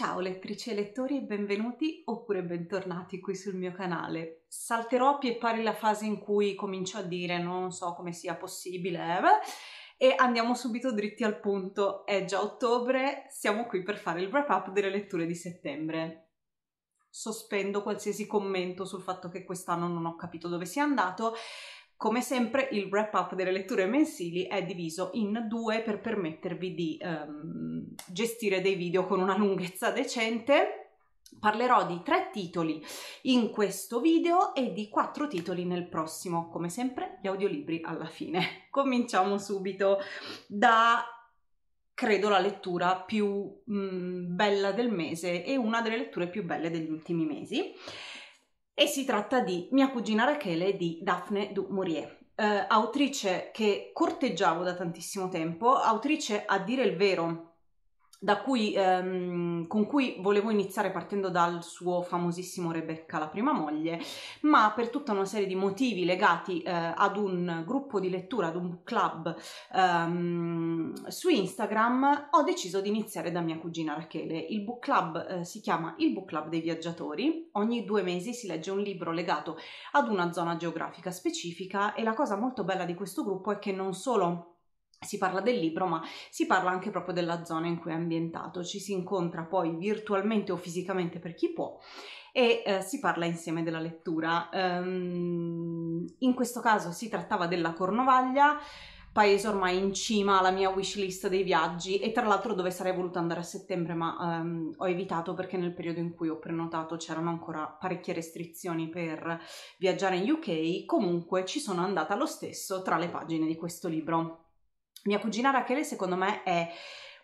Ciao lettrici e lettori e benvenuti oppure bentornati qui sul mio canale. Salterò a pie pari la fase in cui comincio a dire non so come sia possibile eh, e andiamo subito dritti al punto. È già ottobre, siamo qui per fare il wrap up delle letture di settembre. Sospendo qualsiasi commento sul fatto che quest'anno non ho capito dove sia andato come sempre il wrap up delle letture mensili è diviso in due per permettervi di um, gestire dei video con una lunghezza decente. Parlerò di tre titoli in questo video e di quattro titoli nel prossimo, come sempre gli audiolibri alla fine. Cominciamo subito da credo la lettura più mh, mm, bella del mese e una delle letture più belle degli ultimi mesi e si tratta di Mia cugina Rachele di Daphne du Maurier. Eh, autrice che corteggiavo da tantissimo tempo, autrice a dire il vero cui, ehm, con cui volevo iniziare partendo dal suo famosissimo Rebecca, la prima moglie, ma per tutta una serie di motivi legati eh, ad un gruppo di lettura, ad un club ehm, su Instagram, ho deciso di iniziare da mia cugina Rachele. Il book club eh, si chiama Il Book Club dei Viaggiatori, ogni due mesi si legge un libro legato ad una zona geografica specifica e la cosa molto bella di questo gruppo è che non solo si parla del libro, ma si parla anche proprio della zona in cui è ambientato. Ci si incontra poi virtualmente o fisicamente per chi può e eh, si parla insieme della lettura. Um, in questo caso si trattava della Cornovaglia, paese ormai in cima alla mia wishlist dei viaggi e tra l'altro dove sarei voluta andare a settembre, ma um, ho evitato perché nel periodo in cui ho prenotato c'erano ancora parecchie restrizioni per viaggiare in UK. Comunque ci sono andata lo stesso tra le pagine di questo libro. Mia cugina Rachele secondo me è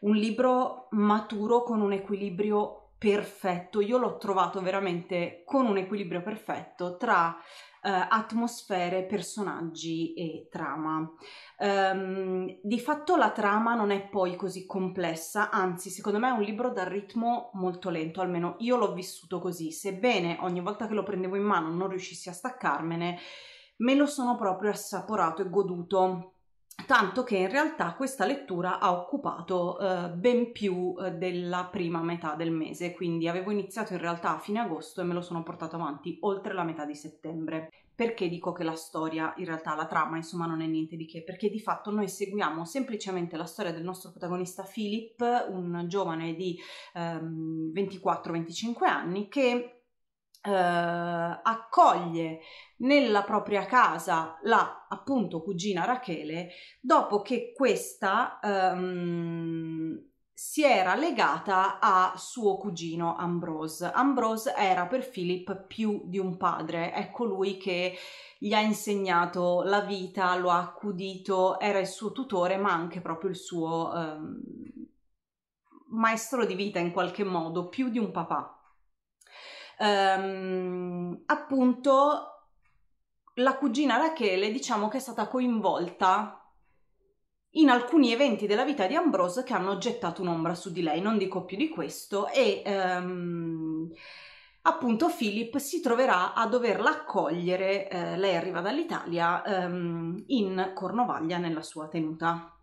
un libro maturo con un equilibrio perfetto, io l'ho trovato veramente con un equilibrio perfetto tra eh, atmosfere, personaggi e trama. Um, di fatto la trama non è poi così complessa, anzi secondo me è un libro dal ritmo molto lento, almeno io l'ho vissuto così, sebbene ogni volta che lo prendevo in mano non riuscissi a staccarmene, me lo sono proprio assaporato e goduto tanto che in realtà questa lettura ha occupato eh, ben più eh, della prima metà del mese, quindi avevo iniziato in realtà a fine agosto e me lo sono portato avanti oltre la metà di settembre. Perché dico che la storia, in realtà la trama, insomma, non è niente di che? Perché di fatto noi seguiamo semplicemente la storia del nostro protagonista Philip, un giovane di ehm, 24-25 anni che eh, accoglie nella propria casa la appunto cugina Rachele dopo che questa ehm, si era legata a suo cugino Ambrose. Ambrose era per Philip più di un padre, è colui ecco che gli ha insegnato la vita, lo ha accudito, era il suo tutore, ma anche proprio il suo ehm, maestro di vita in qualche modo, più di un papà ehm, appunto la cugina Rachele diciamo che è stata coinvolta in alcuni eventi della vita di Ambrose che hanno gettato un'ombra su di lei, non dico più di questo, e ehm, appunto Philip si troverà a doverla accogliere, eh, lei arriva dall'Italia, ehm, in Cornovaglia nella sua tenuta.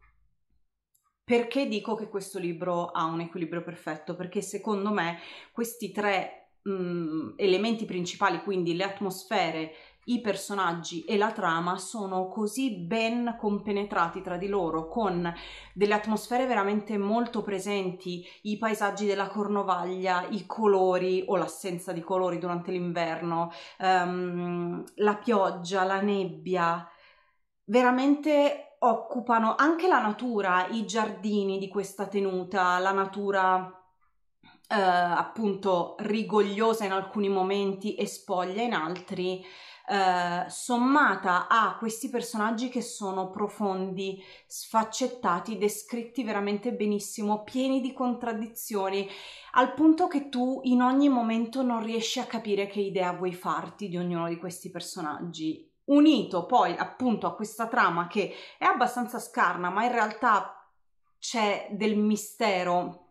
Perché dico che questo libro ha un equilibrio perfetto? Perché secondo me questi tre mh, elementi principali, quindi le atmosfere, i personaggi e la trama sono così ben compenetrati tra di loro, con delle atmosfere veramente molto presenti, i paesaggi della Cornovaglia, i colori o l'assenza di colori durante l'inverno, um, la pioggia, la nebbia, veramente occupano anche la natura, i giardini di questa tenuta, la natura eh, appunto rigogliosa in alcuni momenti e spoglia in altri, eh, sommata a questi personaggi che sono profondi, sfaccettati, descritti veramente benissimo, pieni di contraddizioni, al punto che tu in ogni momento non riesci a capire che idea vuoi farti di ognuno di questi personaggi. Unito poi appunto a questa trama che è abbastanza scarna, ma in realtà c'è del mistero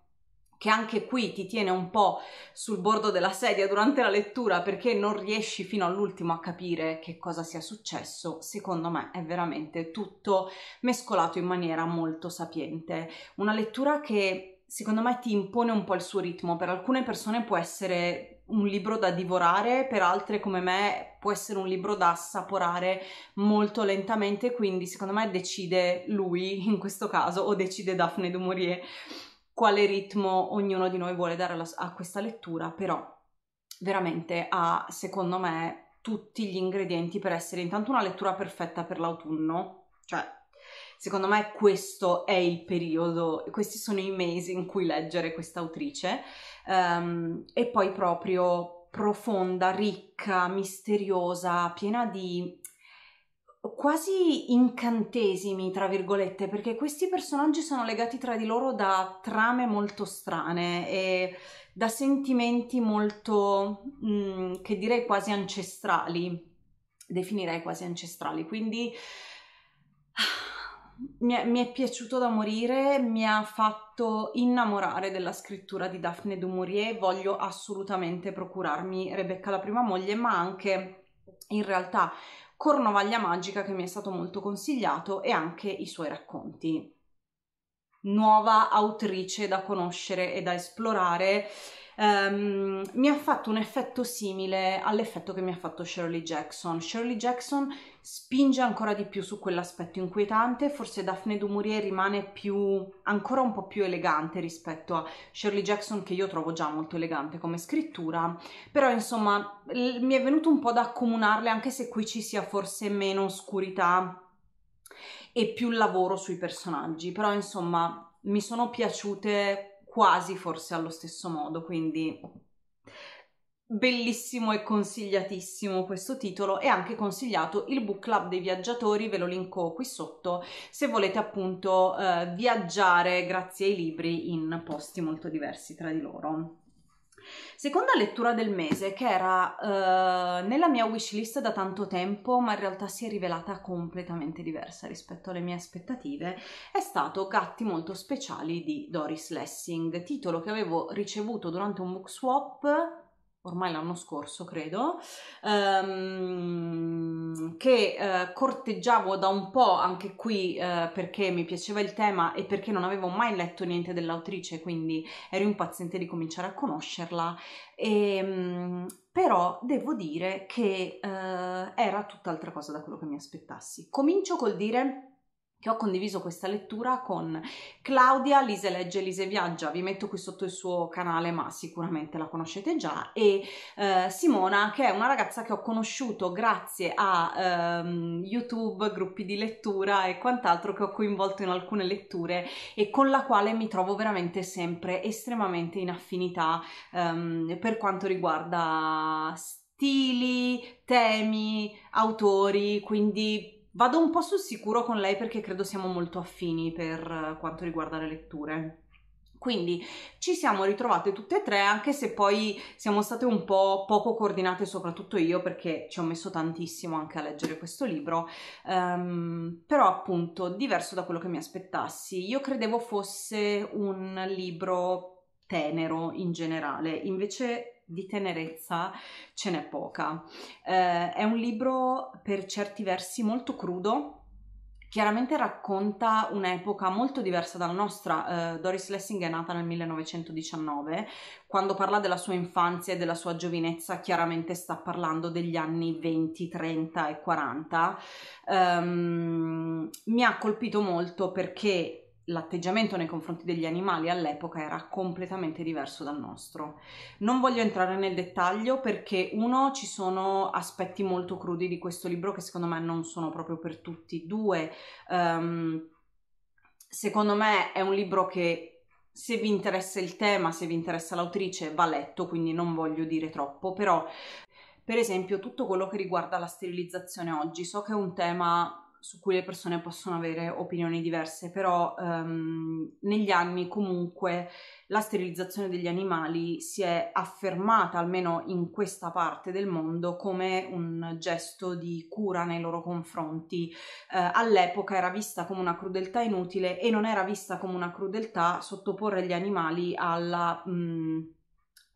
che anche qui ti tiene un po' sul bordo della sedia durante la lettura perché non riesci fino all'ultimo a capire che cosa sia successo, secondo me è veramente tutto mescolato in maniera molto sapiente. Una lettura che secondo me ti impone un po' il suo ritmo, per alcune persone può essere un libro da divorare, per altre come me può essere un libro da assaporare molto lentamente, quindi secondo me decide lui in questo caso o decide Daphne du Maurier quale ritmo ognuno di noi vuole dare a questa lettura, però veramente ha, secondo me, tutti gli ingredienti per essere intanto una lettura perfetta per l'autunno, cioè secondo me questo è il periodo, questi sono i mesi in cui leggere questa autrice um, e poi proprio profonda, ricca, misteriosa, piena di quasi incantesimi, tra virgolette, perché questi personaggi sono legati tra di loro da trame molto strane e da sentimenti molto, mh, mm, che direi quasi ancestrali, definirei quasi ancestrali, quindi ah, mi è, mi è, piaciuto da morire, mi ha fatto innamorare della scrittura di Daphne du Maurier, voglio assolutamente procurarmi Rebecca la prima moglie, ma anche in realtà Cornovaglia Magica che mi è stato molto consigliato e anche i suoi racconti. Nuova autrice da conoscere e da esplorare, um, mi ha fatto un effetto simile all'effetto che mi ha fatto Shirley Jackson. Shirley Jackson spinge ancora di più su quell'aspetto inquietante, forse Daphne du Maurier rimane più, ancora un po' più elegante rispetto a Shirley Jackson che io trovo già molto elegante come scrittura, però insomma mi è venuto un po' da accomunarle anche se qui ci sia forse meno oscurità e più lavoro sui personaggi, però insomma mi sono piaciute quasi forse allo stesso modo, quindi Bellissimo e consigliatissimo questo titolo e anche consigliato il book club dei viaggiatori, ve lo linko qui sotto se volete appunto eh, viaggiare grazie ai libri in posti molto diversi tra di loro. Seconda lettura del mese che era eh, nella mia wishlist da tanto tempo ma in realtà si è rivelata completamente diversa rispetto alle mie aspettative è stato Gatti molto speciali di Doris Lessing, titolo che avevo ricevuto durante un book swap ormai l'anno scorso credo, ehm, che eh, corteggiavo da un po' anche qui eh, perché mi piaceva il tema e perché non avevo mai letto niente dell'autrice, quindi ero impaziente di cominciare a conoscerla, e, ehm, però devo dire che eh, era tutt'altra cosa da quello che mi aspettassi. Comincio col dire che ho condiviso questa lettura con Claudia Lise Legge Lise Viaggia, vi metto qui sotto il suo canale ma sicuramente la conoscete già, e eh, Simona che è una ragazza che ho conosciuto grazie a ehm, YouTube, gruppi di lettura e quant'altro che ho coinvolto in alcune letture e con la quale mi trovo veramente sempre estremamente in affinità ehm, per quanto riguarda stili, temi, autori, quindi Vado un po' sul sicuro con lei perché credo siamo molto affini per eh, quanto riguarda le letture. Quindi ci siamo ritrovate tutte e tre, anche se poi siamo state un po' poco coordinate, soprattutto io, perché ci ho messo tantissimo anche a leggere questo libro, um, però appunto diverso da quello che mi aspettassi. Io credevo fosse un libro tenero in generale, invece di tenerezza ce n'è poca. Eh, è un libro per certi versi molto crudo, chiaramente racconta un'epoca molto diversa dalla nostra. Uh, Doris Lessing è nata nel 1919, quando parla della sua infanzia e della sua giovinezza chiaramente sta parlando degli anni 20, 30 e 40. Um, ehm, mi ha colpito molto perché l'atteggiamento nei confronti degli animali all'epoca era completamente diverso dal nostro. Non voglio entrare nel dettaglio perché uno ci sono aspetti molto crudi di questo libro che secondo me non sono proprio per tutti, due um, secondo me è un libro che se vi interessa il tema, se vi interessa l'autrice, va letto, quindi non voglio dire troppo, però per esempio tutto quello che riguarda la sterilizzazione oggi, so che è un tema su cui le persone possono avere opinioni diverse, però um, negli anni comunque la sterilizzazione degli animali si è affermata, almeno in questa parte del mondo, come un gesto di cura nei loro confronti. Uh, all'epoca era vista come una crudeltà inutile e non era vista come una crudeltà sottoporre gli animali alla... Um,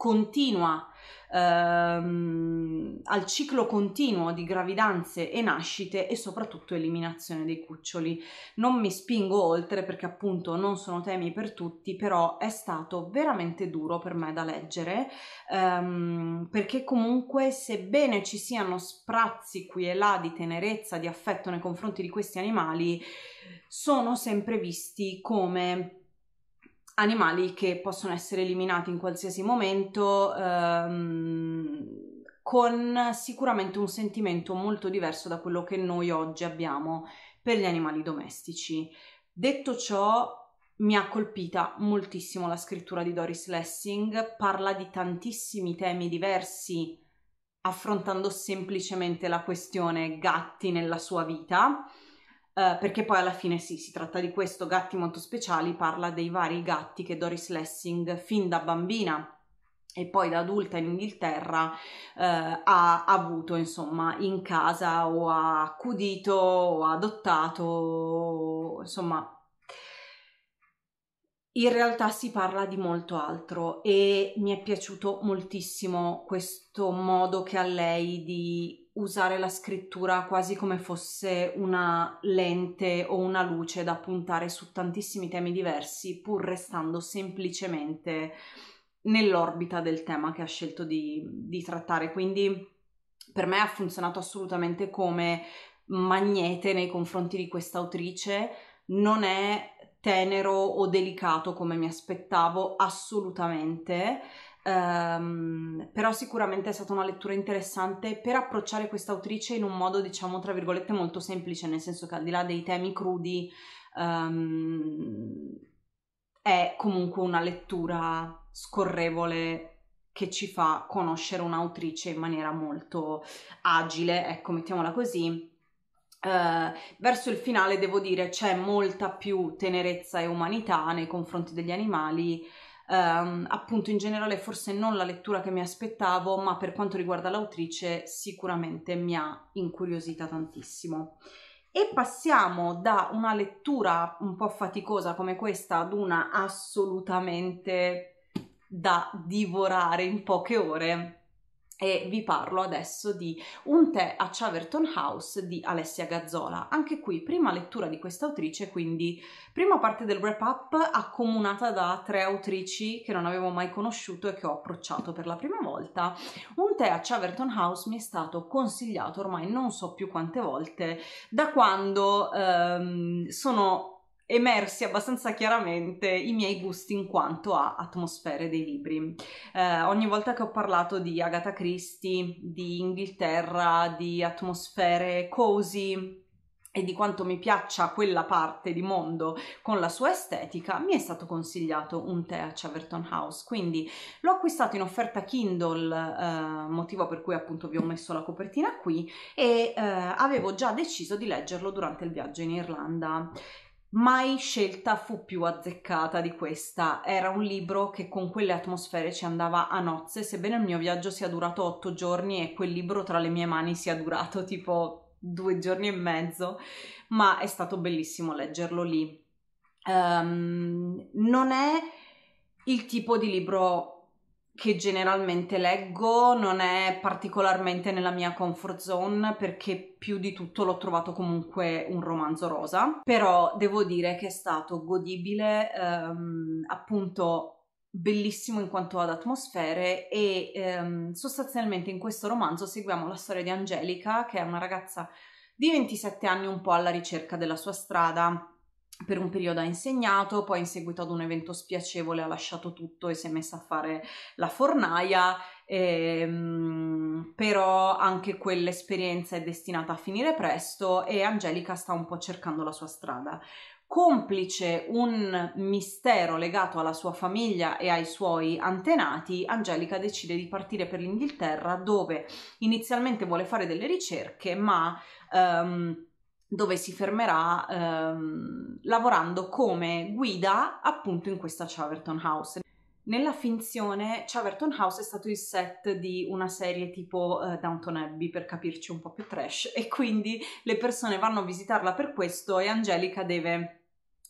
continua, ehm, al ciclo continuo di gravidanze e nascite e soprattutto eliminazione dei cuccioli. Non mi spingo oltre perché appunto non sono temi per tutti, però è stato veramente duro per me da leggere ehm, perché comunque sebbene ci siano sprazzi qui e là di tenerezza, di affetto nei confronti di questi animali, sono sempre visti come animali che possono essere eliminati in qualsiasi momento ehm, con sicuramente un sentimento molto diverso da quello che noi oggi abbiamo per gli animali domestici. Detto ciò, mi ha colpita moltissimo la scrittura di Doris Lessing, parla di tantissimi temi diversi affrontando semplicemente la questione gatti nella sua vita eh, perché poi alla fine sì, si tratta di questo, Gatti molto speciali, parla dei vari gatti che Doris Lessing fin da bambina e poi da adulta in Inghilterra uh, ha avuto insomma in casa o ha accudito o ha adottato, insomma in realtà si parla di molto altro e mi è piaciuto moltissimo questo modo che ha lei di usare la scrittura quasi come fosse una lente o una luce da puntare su tantissimi temi diversi, pur restando semplicemente nell'orbita del tema che ha scelto di, di trattare. Quindi per me ha funzionato assolutamente come magnete nei confronti di questa autrice. Non è tenero o delicato come mi aspettavo, assolutamente. Um, però sicuramente è stata una lettura interessante per approcciare questa autrice in un modo, diciamo, tra virgolette molto semplice, nel senso che al di là dei temi crudi um, è comunque una lettura scorrevole che ci fa conoscere un'autrice in maniera molto agile, ecco, mettiamola così. Uh, verso il finale devo dire c'è molta più tenerezza e umanità nei confronti degli animali ehm, appunto in generale forse non la lettura che mi aspettavo, ma per quanto riguarda l'autrice sicuramente mi ha incuriosita tantissimo. E passiamo da una lettura un po' faticosa come questa ad una assolutamente da divorare in poche ore e vi parlo adesso di Un tè a Chaverton House di Alessia Gazzola. Anche qui prima lettura di questa autrice, quindi prima parte del wrap up accomunata da tre autrici che non avevo mai conosciuto e che ho approcciato per la prima volta. Un tè a Chaverton House mi è stato consigliato ormai non so più quante volte da quando ehm, sono emersi abbastanza chiaramente i miei gusti in quanto a atmosfere dei libri. Eh, ogni volta che ho parlato di Agatha Christie, di Inghilterra, di atmosfere cosy e di quanto mi piaccia quella parte di mondo con la sua estetica, mi è stato consigliato un tè a Chaverton House, quindi l'ho acquistato in offerta Kindle, eh, motivo per cui appunto vi ho messo la copertina qui, e eh, avevo già deciso di leggerlo durante il viaggio in Irlanda. Mai scelta fu più azzeccata di questa. Era un libro che con quelle atmosfere ci andava a nozze, sebbene il mio viaggio sia durato otto giorni e quel libro tra le mie mani sia durato tipo due giorni e mezzo, ma è stato bellissimo leggerlo lì. Um, non è il tipo di libro che generalmente leggo non è particolarmente nella mia comfort zone perché più di tutto l'ho trovato comunque un romanzo rosa, però devo dire che è stato godibile, ehm, appunto bellissimo in quanto ad atmosfere e ehm, sostanzialmente in questo romanzo seguiamo la storia di Angelica che è una ragazza di 27 anni un po' alla ricerca della sua strada per un periodo ha insegnato, poi in seguito ad un evento spiacevole ha lasciato tutto e si è messa a fare la fornaia, ehm, però anche quell'esperienza è destinata a finire presto e Angelica sta un po' cercando la sua strada. Complice un mistero legato alla sua famiglia e ai suoi antenati, Angelica decide di partire per l'Inghilterra dove inizialmente vuole fare delle ricerche, ma... Um, dove si fermerà ehm, lavorando come guida appunto in questa Chaverton House. Nella finzione Chaverton House è stato il set di una serie tipo eh, Downton Abbey per capirci un po' più trash e quindi le persone vanno a visitarla per questo e Angelica deve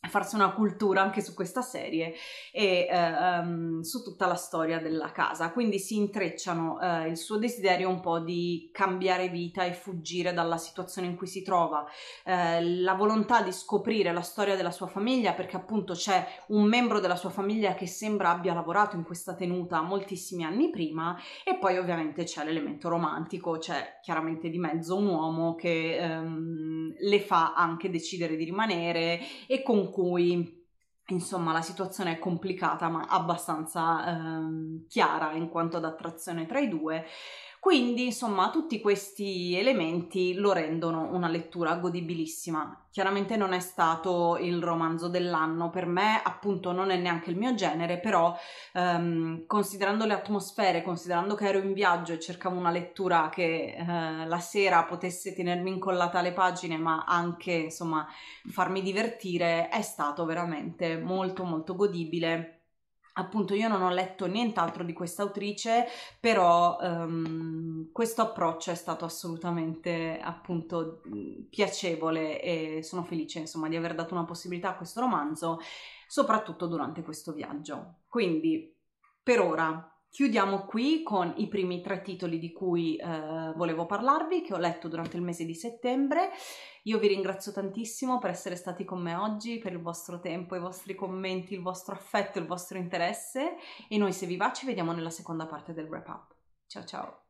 farsi una cultura anche su questa serie e eh, um, su tutta la storia della casa. Quindi si intrecciano eh, il suo desiderio un po' di cambiare vita e fuggire dalla situazione in cui si trova, eh, la volontà di scoprire la storia della sua famiglia perché appunto c'è un membro della sua famiglia che sembra abbia lavorato in questa tenuta moltissimi anni prima e poi ovviamente c'è l'elemento romantico, c'è chiaramente di mezzo un uomo che ehm, le fa anche decidere di rimanere e con cui insomma la situazione è complicata ma abbastanza ehm, chiara in quanto ad attrazione tra i due quindi, insomma, tutti questi elementi lo rendono una lettura godibilissima. Chiaramente non è stato il romanzo dell'anno per me, appunto non è neanche il mio genere, però ehm, considerando le atmosfere, considerando che ero in viaggio e cercavo una lettura che eh, la sera potesse tenermi incollata alle pagine, ma anche, insomma, farmi divertire, è stato veramente molto molto godibile Appunto, io non ho letto nient'altro di questa autrice, però um, questo approccio è stato assolutamente appunto piacevole e sono felice insomma di aver dato una possibilità a questo romanzo, soprattutto durante questo viaggio. Quindi, per ora Chiudiamo qui con i primi tre titoli di cui eh, volevo parlarvi, che ho letto durante il mese di settembre. Io vi ringrazio tantissimo per essere stati con me oggi, per il vostro tempo, i vostri commenti, il vostro affetto, il vostro interesse e noi se vi va ci vediamo nella seconda parte del wrap up. Ciao ciao!